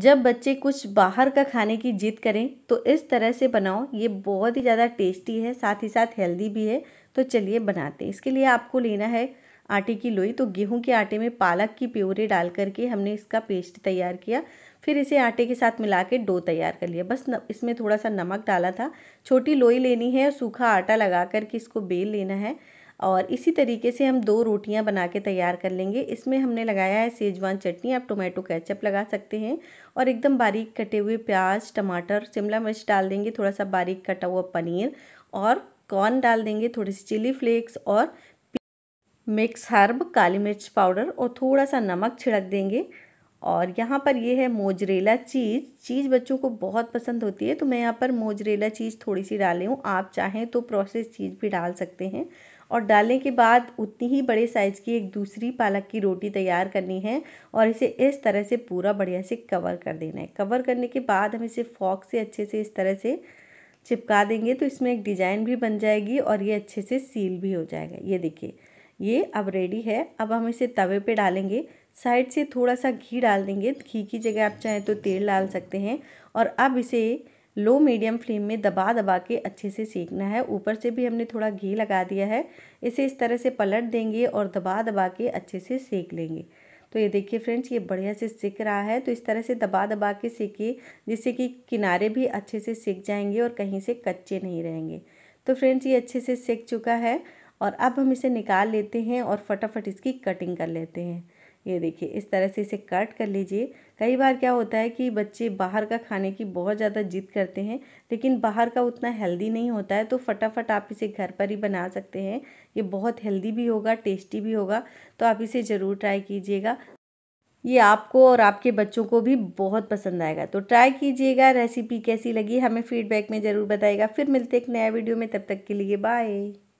जब बच्चे कुछ बाहर का खाने की जिद करें तो इस तरह से बनाओ ये बहुत ही ज़्यादा टेस्टी है साथ ही साथ हेल्दी भी है तो चलिए बनाते हैं इसके लिए आपको लेना है आटे की लोई तो गेहूं के आटे में पालक की प्योरे डाल करके हमने इसका पेस्ट तैयार किया फिर इसे आटे के साथ मिला के डो तैयार कर लिया बस न, इसमें थोड़ा सा नमक डाला था छोटी लोई लेनी है और सूखा आटा लगा करके इसको बेल लेना है और इसी तरीके से हम दो रोटियां बना के तैयार कर लेंगे इसमें हमने लगाया है सेजवान चटनी आप टोमेटो कैचअप लगा सकते हैं और एकदम बारीक कटे हुए प्याज टमाटर शिमला मिर्च डाल देंगे थोड़ा सा बारीक कटा हुआ पनीर और कॉर्न डाल देंगे थोड़ी सी चिली फ्लेक्स और मिक्स हर्ब काली मिर्च पाउडर और थोड़ा सा नमक छिड़क देंगे और यहाँ पर ये है मोजरेला चीज़ चीज़ बच्चों को बहुत पसंद होती है तो मैं यहाँ पर मोजरेला चीज़ थोड़ी सी डाली हूँ आप चाहें तो प्रोसेस चीज़ भी डाल सकते हैं और डालने के बाद उतनी ही बड़े साइज़ की एक दूसरी पालक की रोटी तैयार करनी है और इसे इस तरह से पूरा बढ़िया से कवर कर देना है कवर करने के बाद हम इसे फॉक से अच्छे से इस तरह से चिपका देंगे तो इसमें एक डिज़ाइन भी बन जाएगी और ये अच्छे से सील भी हो जाएगा ये देखिए ये अब रेडी है अब हम इसे तवे पे डालेंगे साइड से थोड़ा सा घी डाल देंगे घी की जगह आप चाहें तो तेल डाल सकते हैं और अब इसे लो मीडियम फ्लेम में दबा दबा के अच्छे से सेकना है ऊपर से भी हमने थोड़ा घी लगा दिया है इसे इस तरह से पलट देंगे और दबा दबा के अच्छे से सेक लेंगे तो ये देखिए फ्रेंड्स ये बढ़िया से सिक रहा है तो इस तरह से दबा दबा के सेकिए जिससे कि किनारे भी अच्छे से सेक जाएंगे और कहीं से कच्चे नहीं रहेंगे तो फ्रेंड्स ये अच्छे से सेक चुका है और अब हम इसे निकाल लेते हैं और फटाफट इसकी कटिंग कर लेते हैं ये देखिए इस तरह से इसे कट कर लीजिए कई बार क्या होता है कि बच्चे बाहर का खाने की बहुत ज़्यादा जिद करते हैं लेकिन बाहर का उतना हेल्दी नहीं होता है तो फटाफट आप इसे घर पर ही बना सकते हैं ये बहुत हेल्दी भी होगा टेस्टी भी होगा तो आप इसे ज़रूर ट्राई कीजिएगा ये आपको और आपके बच्चों को भी बहुत पसंद आएगा तो ट्राई कीजिएगा रेसिपी कैसी लगी हमें फीडबैक में ज़रूर बताएगा फिर मिलते एक नया वीडियो में तब तक के लिए बाय